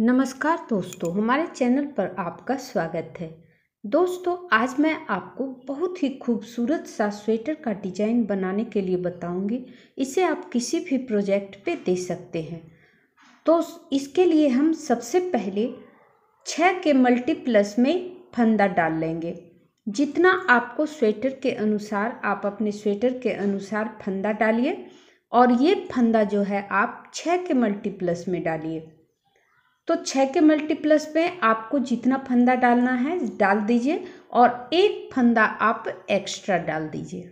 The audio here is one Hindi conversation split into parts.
नमस्कार दोस्तों हमारे चैनल पर आपका स्वागत है दोस्तों आज मैं आपको बहुत ही खूबसूरत सा स्वेटर का डिजाइन बनाने के लिए बताऊंगी इसे आप किसी भी प्रोजेक्ट पे दे सकते हैं तो इसके लिए हम सबसे पहले छः के मल्टीप्लस में फंदा डाल लेंगे जितना आपको स्वेटर के अनुसार आप अपने स्वेटर के अनुसार फंदा डालिए और ये फंदा जो है आप छः के मल्टीप्लस में डालिए तो छः के मल्टीप्लस पे आपको जितना फंदा डालना है डाल दीजिए और एक फंदा आप एक्स्ट्रा डाल दीजिए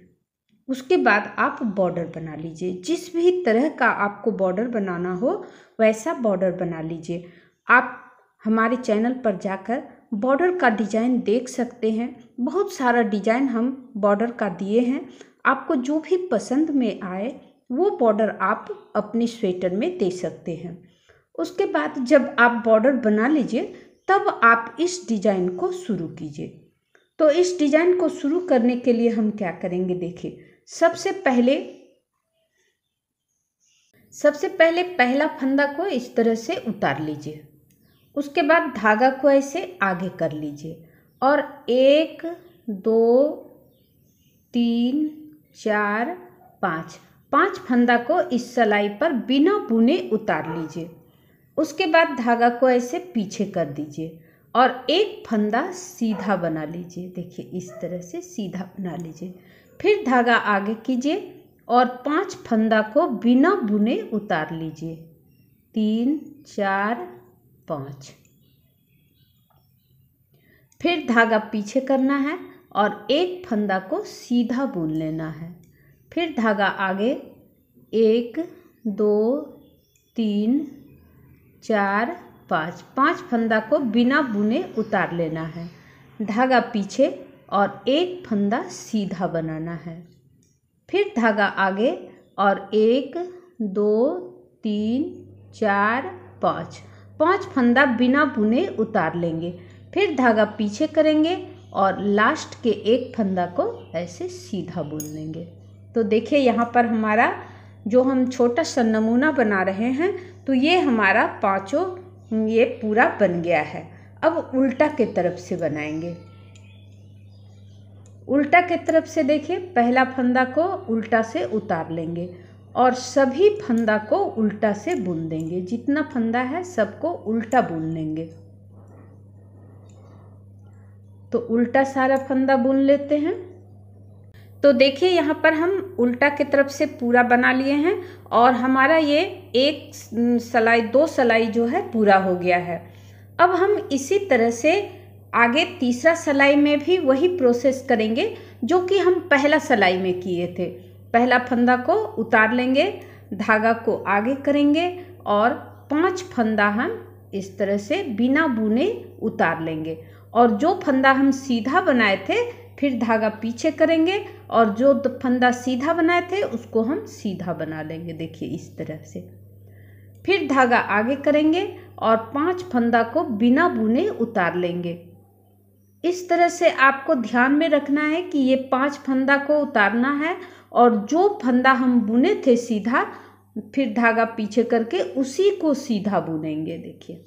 उसके बाद आप बॉर्डर बना लीजिए जिस भी तरह का आपको बॉर्डर बनाना हो वैसा बॉर्डर बना लीजिए आप हमारे चैनल पर जाकर बॉर्डर का डिज़ाइन देख सकते हैं बहुत सारा डिज़ाइन हम बॉर्डर का दिए हैं आपको जो भी पसंद में आए वो बॉर्डर आप अपने स्वेटर में दे सकते हैं उसके बाद जब आप बॉर्डर बना लीजिए तब आप इस डिजाइन को शुरू कीजिए तो इस डिजाइन को शुरू करने के लिए हम क्या करेंगे देखिए सबसे पहले सबसे पहले पहला फंदा को इस तरह से उतार लीजिए उसके बाद धागा को ऐसे आगे कर लीजिए और एक दो तीन चार पाँच पाँच फंदा को इस सलाई पर बिना बुने उतार लीजिए उसके बाद धागा को ऐसे पीछे कर दीजिए और एक फंदा सीधा बना लीजिए देखिए इस तरह से सीधा बना लीजिए फिर धागा आगे कीजिए और पांच फंदा को बिना बुने उतार लीजिए तीन चार पाँच फिर धागा पीछे करना है और एक फंदा को सीधा बुन लेना है फिर धागा आगे एक दो तीन चार पाँच पाँच फंदा को बिना बुने उतार लेना है धागा पीछे और एक फंदा सीधा बनाना है फिर धागा आगे और एक दो तीन चार पाँच पाँच फंदा बिना बुने उतार लेंगे फिर धागा पीछे करेंगे और लास्ट के एक फंदा को ऐसे सीधा बुन लेंगे तो देखिए यहाँ पर हमारा जो हम छोटा सा नमूना बना रहे हैं तो ये हमारा पाँचों ये पूरा बन गया है अब उल्टा के तरफ से बनाएंगे उल्टा के तरफ से देखिए पहला फंदा को उल्टा से उतार लेंगे और सभी फंदा को उल्टा से बुन देंगे जितना फंदा है सबको उल्टा बुन लेंगे तो उल्टा सारा फंदा बुन लेते हैं तो देखिए यहाँ पर हम उल्टा की तरफ से पूरा बना लिए हैं और हमारा ये एक सलाई दो सलाई जो है पूरा हो गया है अब हम इसी तरह से आगे तीसरा सलाई में भी वही प्रोसेस करेंगे जो कि हम पहला सलाई में किए थे पहला फंदा को उतार लेंगे धागा को आगे करेंगे और पांच फंदा हम इस तरह से बिना बुने उतार लेंगे और जो फंदा हम सीधा बनाए थे फिर धागा पीछे करेंगे और जो फंदा सीधा बनाए थे उसको हम सीधा बना लेंगे देखिए इस तरह से फिर धागा आगे करेंगे और पांच फंदा को बिना बुने उतार लेंगे इस तरह से आपको ध्यान में रखना है कि ये पांच फंदा को उतारना है और जो फंदा हम बुने थे सीधा फिर धागा पीछे करके उसी को सीधा बुनेंगे देखिए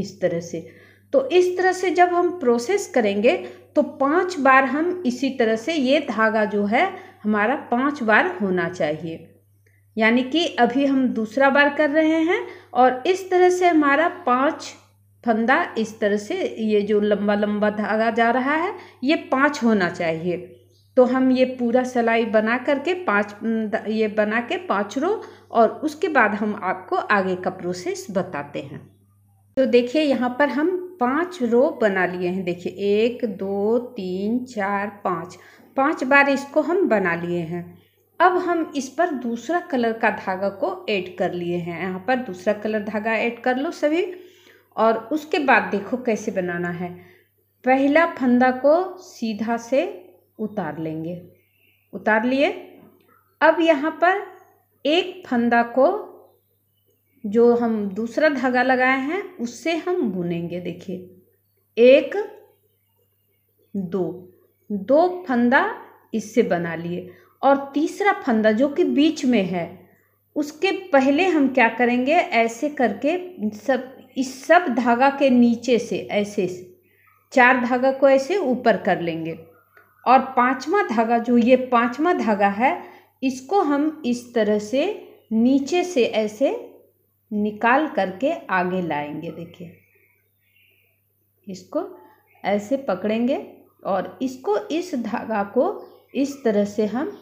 इस तरह से तो इस तरह से जब हम प्रोसेस करेंगे तो पांच बार हम इसी तरह से ये धागा जो है हमारा पांच बार होना चाहिए यानी कि अभी हम दूसरा बार कर रहे हैं और इस तरह से हमारा पांच फंदा इस तरह से ये जो लंबा लंबा धागा जा रहा है ये पांच होना चाहिए तो हम ये पूरा सिलाई बना करके पांच ये बना के पाँच रो और उसके बाद हम आपको आगे का प्रोसेस बताते हैं तो देखिए यहाँ पर हम पांच रो बना लिए हैं देखिए एक दो तीन चार पाँच पांच बार इसको हम बना लिए हैं अब हम इस पर दूसरा कलर का धागा को ऐड कर लिए हैं यहाँ पर दूसरा कलर धागा ऐड कर लो सभी और उसके बाद देखो कैसे बनाना है पहला फंदा को सीधा से उतार लेंगे उतार लिए अब यहाँ पर एक फंदा को जो हम दूसरा धागा लगाए हैं उससे हम बुनेंगे देखिए एक दो दो फंदा इससे बना लिए और तीसरा फंदा जो कि बीच में है उसके पहले हम क्या करेंगे ऐसे करके सब इस सब धागा के नीचे से ऐसे से चार धागा को ऐसे ऊपर कर लेंगे और पांचवा धागा जो ये पांचवा धागा है इसको हम इस तरह से नीचे से ऐसे निकाल करके आगे लाएंगे देखिए इसको ऐसे पकड़ेंगे और इसको इस धागा को इस तरह से हम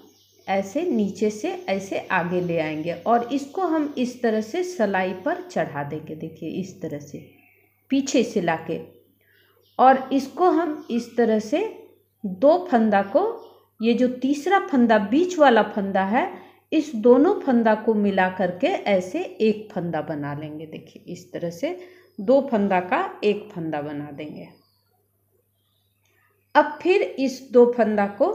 ऐसे नीचे से ऐसे आगे ले आएंगे और इसको हम इस तरह से सलाई पर चढ़ा देंगे देखिए इस तरह से पीछे से के और इसको हम इस तरह से दो फंदा को ये जो तीसरा फंदा बीच वाला फंदा है इस दोनों फंदा को मिला करके ऐसे एक फंदा बना लेंगे देखिए इस तरह से दो फंदा का एक फंदा बना देंगे अब फिर इस दो फंदा को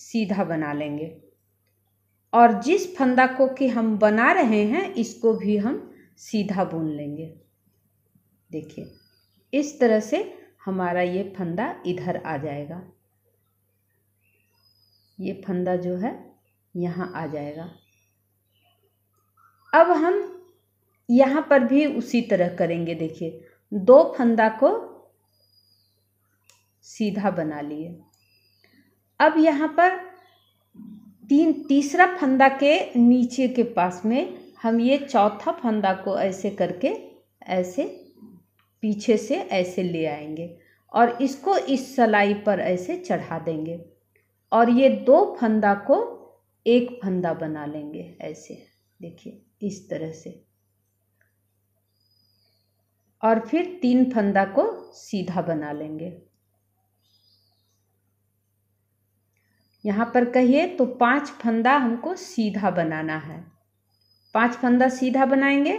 सीधा बना लेंगे और जिस फंदा को कि हम बना रहे हैं इसको भी हम सीधा बुन लेंगे देखिए इस तरह से हमारा ये फंदा इधर आ जाएगा ये फंदा जो है यहाँ आ जाएगा अब हम यहाँ पर भी उसी तरह करेंगे देखिए दो फंदा को सीधा बना लिए अब यहाँ पर तीन तीसरा फंदा के नीचे के पास में हम ये चौथा फंदा को ऐसे करके ऐसे पीछे से ऐसे ले आएंगे और इसको इस सलाई पर ऐसे चढ़ा देंगे और ये दो फंदा को एक फंदा बना लेंगे ऐसे देखिए इस तरह से और फिर तीन फंदा को सीधा बना लेंगे यहाँ पर कहिए तो पांच फंदा हमको सीधा बनाना है पांच फंदा सीधा बनाएंगे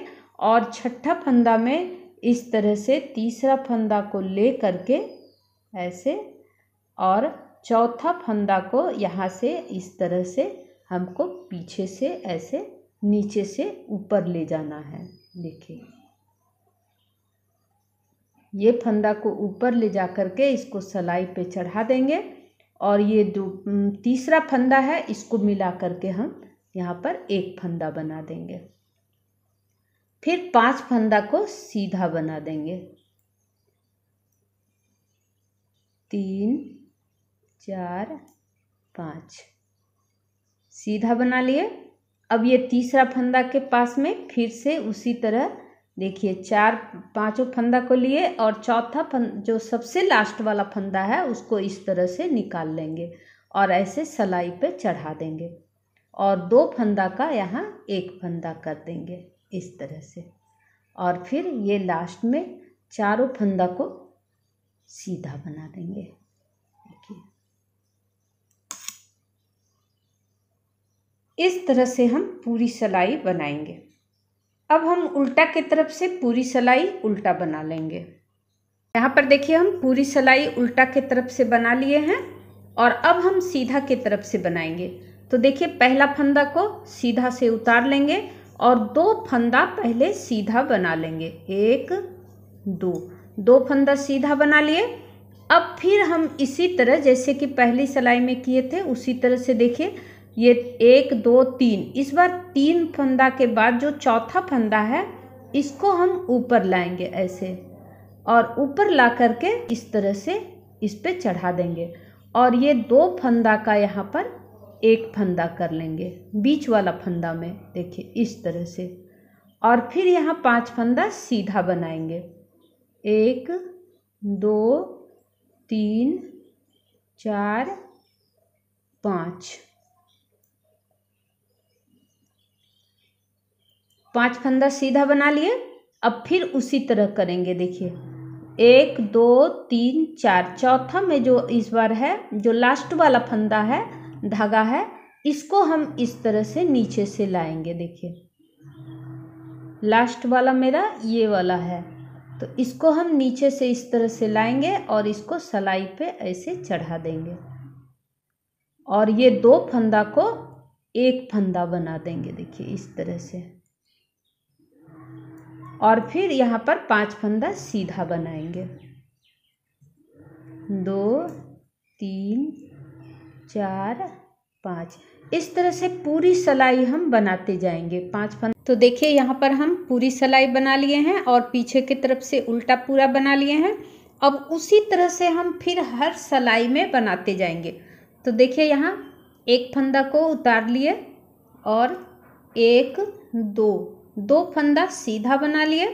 और छठा फंदा में इस तरह से तीसरा फंदा को ले करके ऐसे और चौथा फंदा को यहाँ से इस तरह से हमको पीछे से ऐसे नीचे से ऊपर ले जाना है देखिए ये फंदा को ऊपर ले जा कर के इसको सलाई पे चढ़ा देंगे और ये दो तीसरा फंदा है इसको मिला करके हम यहाँ पर एक फंदा बना देंगे फिर पांच फंदा को सीधा बना देंगे तीन चार पाँच सीधा बना लिए अब ये तीसरा फंदा के पास में फिर से उसी तरह देखिए चार पांचों फंदा को लिए और चौथा फंद जो सबसे लास्ट वाला फंदा है उसको इस तरह से निकाल लेंगे और ऐसे सलाई पे चढ़ा देंगे और दो फंदा का यहाँ एक फंदा कर देंगे इस तरह से और फिर ये लास्ट में चारों फंदा को सीधा बना देंगे इस तरह से हम पूरी सलाई बनाएंगे अब हम उल्टा की तरफ से पूरी सलाई उल्टा बना लेंगे यहाँ पर देखिए हम पूरी सलाई उल्टा की तरफ से बना लिए हैं और अब हम सीधा की तरफ से बनाएंगे तो देखिए पहला फंदा को सीधा से उतार लेंगे और दो फंदा पहले सीधा बना लेंगे एक दो दो फंदा सीधा बना लिए अब फिर हम इसी तरह जैसे कि पहली सलाई में किए थे उसी तरह से देखिए ये एक दो तीन इस बार तीन फंदा के बाद जो चौथा फंदा है इसको हम ऊपर लाएंगे ऐसे और ऊपर ला करके इस तरह से इस पे चढ़ा देंगे और ये दो फंदा का यहाँ पर एक फंदा कर लेंगे बीच वाला फंदा में देखिए इस तरह से और फिर यहाँ पांच फंदा सीधा बनाएंगे एक दो तीन चार पाँच पांच फंदा सीधा बना लिए अब फिर उसी तरह करेंगे देखिए एक दो तीन चार चौथा में जो इस बार है जो लास्ट वाला फंदा है धागा है इसको हम इस तरह से नीचे से लाएंगे देखिए लास्ट वाला मेरा ये वाला है तो इसको हम नीचे से इस तरह से लाएंगे और इसको सलाई पे ऐसे चढ़ा देंगे और ये दो फंदा को एक फंदा बना देंगे देखिए इस तरह से और फिर यहाँ पर पांच फंदा सीधा बनाएंगे दो तीन चार पाँच इस तरह से पूरी सलाई हम बनाते जाएंगे पांच फंदा तो देखिए यहाँ पर हम पूरी सलाई बना लिए हैं और पीछे की तरफ से उल्टा पूरा बना लिए हैं अब उसी तरह से हम फिर हर सलाई में बनाते जाएंगे तो देखिए यहाँ एक फंदा को उतार लिए और एक दो दो फंदा सीधा बना लिए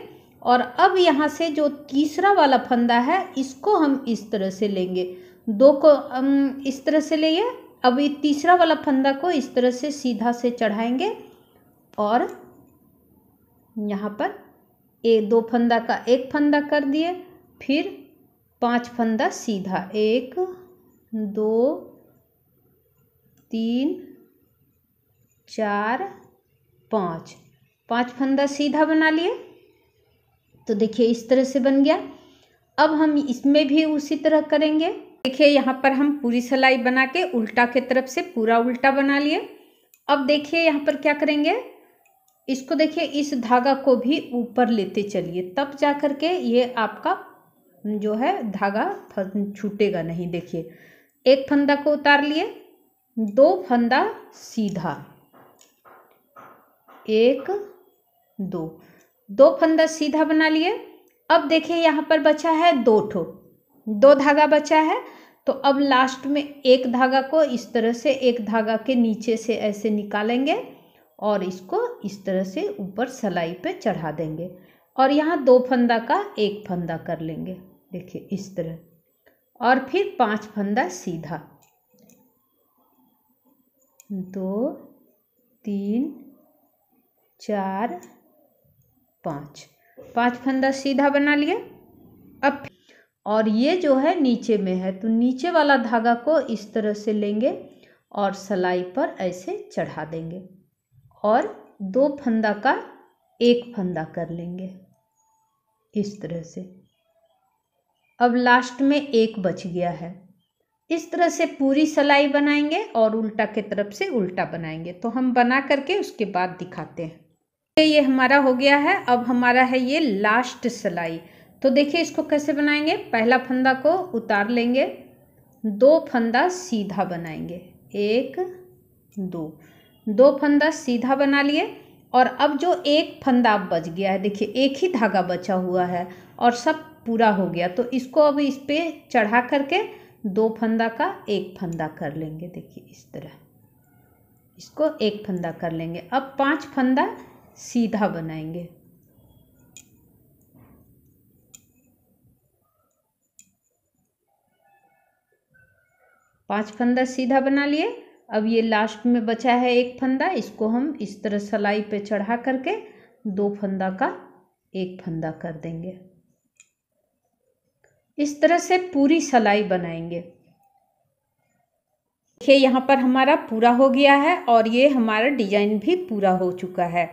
और अब यहाँ से जो तीसरा वाला फंदा है इसको हम इस तरह से लेंगे दो को हम इस तरह से लिए अब ये तीसरा वाला फंदा को इस तरह से सीधा से चढ़ाएंगे और यहाँ पर एक दो फंदा का एक फंदा कर दिए फिर पांच फंदा सीधा एक दो तीन चार पाँच पाँच फंदा सीधा बना लिए तो देखिए इस तरह से बन गया अब हम इसमें भी उसी तरह करेंगे देखिए यहाँ पर हम पूरी सलाई बना के उल्टा के तरफ से पूरा उल्टा बना लिए अब देखिए यहाँ पर क्या करेंगे इसको देखिए इस धागा को भी ऊपर लेते चलिए तब जा कर के ये आपका जो है धागा छूटेगा नहीं देखिए एक फंदा को उतार लिए दो फंदा सीधा एक दो दो फंदा सीधा बना लिए अब देखिए यहाँ पर बचा है दो ठो दो धागा बचा है तो अब लास्ट में एक धागा को इस तरह से एक धागा के नीचे से ऐसे निकालेंगे और इसको इस तरह से ऊपर सलाई पे चढ़ा देंगे और यहाँ दो फंदा का एक फंदा कर लेंगे देखिए इस तरह और फिर पांच फंदा सीधा दो तीन चार पाँच पाँच फंदा सीधा बना लिए अब और ये जो है नीचे में है तो नीचे वाला धागा को इस तरह से लेंगे और सलाई पर ऐसे चढ़ा देंगे और दो फंदा का एक फंदा कर लेंगे इस तरह से अब लास्ट में एक बच गया है इस तरह से पूरी सलाई बनाएंगे और उल्टा के तरफ से उल्टा बनाएंगे तो हम बना करके उसके बाद दिखाते हैं ये हमारा हो गया है अब हमारा है ये लास्ट सिलाई तो देखिए इसको कैसे बनाएंगे पहला फंदा को उतार लेंगे दो फंदा सीधा बनाएंगे एक दो दो फंदा सीधा बना लिए और अब जो एक फंदा अब बच गया है देखिए एक ही धागा बचा हुआ है और सब पूरा हो गया तो इसको अब इस पर चढ़ा करके दो फंदा का एक फंदा कर लेंगे देखिए इस तरह इसको एक फंदा कर लेंगे अब पांच फंदा सीधा बनाएंगे पांच फंदा सीधा बना लिए अब ये लास्ट में बचा है एक फंदा इसको हम इस तरह सलाई पे चढ़ा करके दो फंदा का एक फंदा कर देंगे इस तरह से पूरी सलाई बनाएंगे देखिए यहाँ पर हमारा पूरा हो गया है और ये हमारा डिजाइन भी पूरा हो चुका है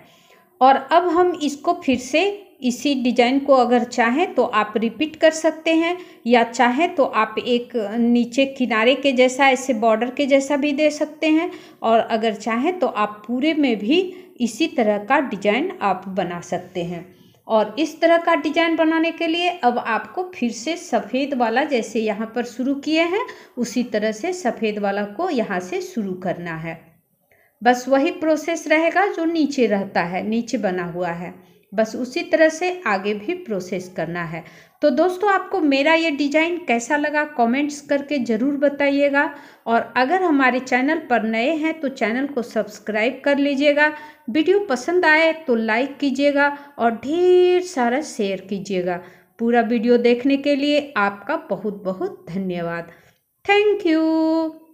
और अब हम इसको फिर से इसी डिजाइन को अगर चाहें तो आप रिपीट कर सकते हैं या चाहें तो आप एक नीचे किनारे के जैसा ऐसे बॉर्डर के जैसा भी दे सकते हैं और अगर चाहें तो आप पूरे में भी इसी तरह का डिजाइन आप बना सकते हैं और इस तरह का डिजाइन बनाने के लिए अब आपको फिर से सफ़ेद वाला जैसे यहाँ पर शुरू किए हैं उसी तरह से सफ़ेद वाला को यहाँ से शुरू करना है बस वही प्रोसेस रहेगा जो नीचे रहता है नीचे बना हुआ है बस उसी तरह से आगे भी प्रोसेस करना है तो दोस्तों आपको मेरा ये डिज़ाइन कैसा लगा कमेंट्स करके ज़रूर बताइएगा और अगर हमारे चैनल पर नए हैं तो चैनल को सब्सक्राइब कर लीजिएगा वीडियो पसंद आए तो लाइक कीजिएगा और ढेर सारा शेयर कीजिएगा पूरा वीडियो देखने के लिए आपका बहुत बहुत धन्यवाद थैंक यू